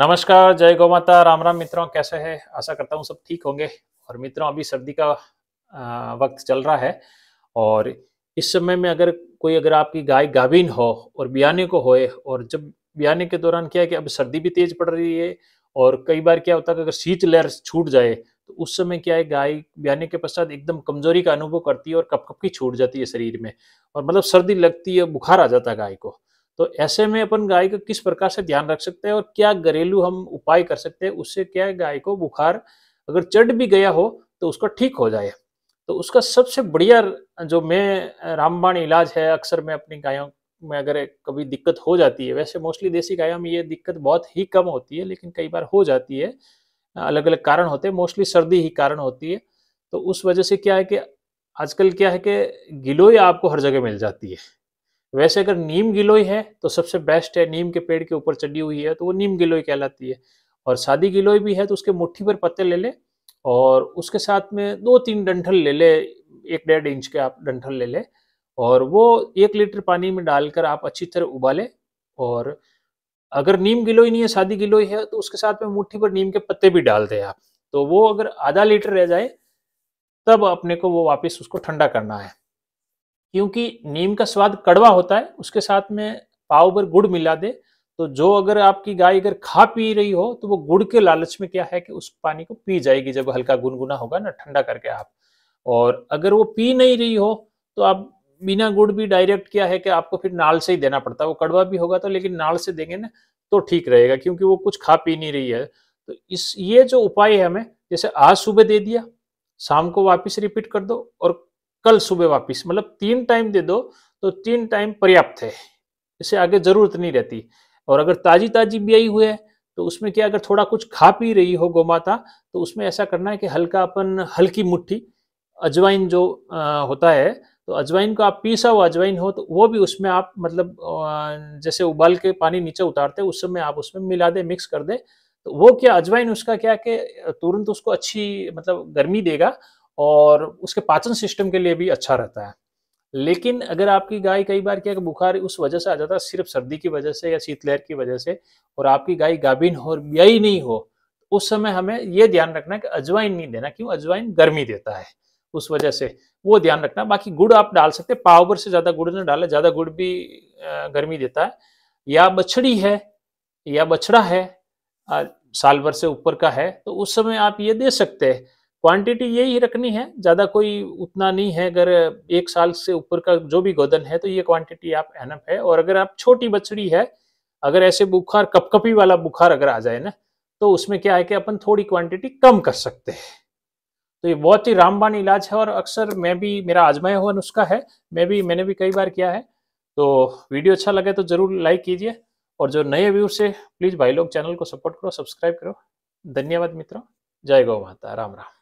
नमस्कार जय गौ माता राम राम मित्रों कैसे हैं आशा करता हूँ सब ठीक होंगे और मित्रों अभी सर्दी का वक्त चल रहा है और इस समय में अगर कोई अगर आपकी गाय गाभिन हो और बियाने को होए और जब बियाने के दौरान क्या है कि अब सर्दी भी तेज पड़ रही है और कई बार क्या होता है कि अगर शीत लहर छूट जाए तो उस समय क्या है गाय बियाने के पश्चात एकदम कमजोरी का अनुभव करती है और की छूट जाती है शरीर में और मतलब सर्दी लगती है बुखार आ जाता है गाय को तो ऐसे में अपन गाय का किस प्रकार से ध्यान रख सकते हैं और क्या घरेलू हम उपाय कर सकते हैं उससे क्या गाय को बुखार अगर चढ़ भी गया हो तो उसका ठीक हो जाए तो उसका सबसे बढ़िया जो मैं रामबाण इलाज है अक्सर मैं अपनी गायों में अगर कभी दिक्कत हो जाती है वैसे मोस्टली देसी गायों में ये दिक्कत बहुत ही कम होती है लेकिन कई बार हो जाती है अलग अलग कारण होते हैं मोस्टली सर्दी ही कारण होती है तो उस वजह से क्या है कि आजकल क्या है कि गिलोय आपको हर जगह मिल जाती है वैसे अगर नीम गिलोई है तो सबसे बेस्ट है नीम के पेड़ के ऊपर चढ़ी हुई है तो वो नीम गिलोई कहलाती है और सादी गिलोई भी है तो उसके मुट्ठी पर पत्ते ले ले और उसके साथ में दो तीन डंठल ले ले एक डेढ़ इंच के आप डंठल ले ले और वो एक लीटर पानी में डालकर आप अच्छी तरह उबाले और अगर नीम गिलोई नहीं है सादी गिलोई है तो उसके साथ में मुट्ठी पर नीम के पत्ते भी डाल दें आप तो वो अगर आधा लीटर रह जाए तब अपने को वो वापस उसको ठंडा करना है क्योंकि नीम का स्वाद कड़वा होता है उसके साथ में पाव भर गुड़ मिला दे तो जो अगर आपकी गाय अगर खा पी रही हो तो वो गुड़ के लालच में क्या है कि उस पानी को पी जाएगी जब हल्का गुनगुना होगा ना ठंडा करके आप और अगर वो पी नहीं रही हो तो आप बिना गुड़ भी डायरेक्ट क्या है कि आपको फिर नाल से ही देना पड़ता है वो कड़वा भी होगा तो लेकिन नाल से देंगे ना तो ठीक रहेगा क्योंकि वो कुछ खा पी नहीं रही है तो इस ये जो उपाय है हमें जैसे आज सुबह दे दिया शाम को वापस रिपीट कर दो और कल सुबह वापस मतलब तीन टाइम दे दो तो तीन टाइम पर्याप्त है इसे आगे ज़रूरत नहीं रहती और अगर ताज़ी ताज़ी ब्याई हुई है तो उसमें क्या अगर थोड़ा कुछ खा पी रही हो गोमाता तो उसमें ऐसा करना है कि हल्का अपन हल्की मुट्ठी अजवाइन जो आ, होता है तो अजवाइन का आप पीसा हुआ अजवाइन हो तो वो भी उसमें आप मतलब जैसे उबाल के पानी नीचे उतारते उस समय आप उसमें मिला दे मिक्स कर दे तो वो क्या अजवाइन उसका क्या कि तुरंत उसको अच्छी मतलब गर्मी देगा और उसके पाचन सिस्टम के लिए भी अच्छा रहता है लेकिन अगर आपकी गाय कई बार क्या बुखार उस वजह से आ जाता है सिर्फ सर्दी की वजह से या शीतलहर की वजह से और आपकी गाय गाभिन हो ही नहीं हो उस समय हमें यह ध्यान रखना है कि अजवाइन नहीं देना क्यों अजवाइन गर्मी देता है उस वजह से वो ध्यान रखना बाकी गुड़ आप डाल सकते हैं पावर से ज़्यादा गुड़ ना डाले ज़्यादा गुड़ भी गर्मी देता है या बछड़ी है या बछड़ा है साल भर से ऊपर का है तो उस समय आप ये दे सकते हैं क्वांटिटी यही रखनी है ज़्यादा कोई उतना नहीं है अगर एक साल से ऊपर का जो भी गोदन है तो ये क्वांटिटी आप एनफ है और अगर आप छोटी बछड़ी है अगर ऐसे बुखार कपकपी वाला बुखार अगर आ जाए ना तो उसमें क्या है कि अपन थोड़ी क्वांटिटी कम कर सकते हैं तो ये बहुत ही रामबाण इलाज है और अक्सर मैं भी मेरा आजमाया हुआ नुस्खा है मैं भी मैंने भी कई बार किया है तो वीडियो अच्छा लगे तो ज़रूर लाइक कीजिए और जो नए व्यू से प्लीज़ भाई लोग चैनल को सपोर्ट करो सब्सक्राइब करो धन्यवाद मित्रों जय गौ माता राम राम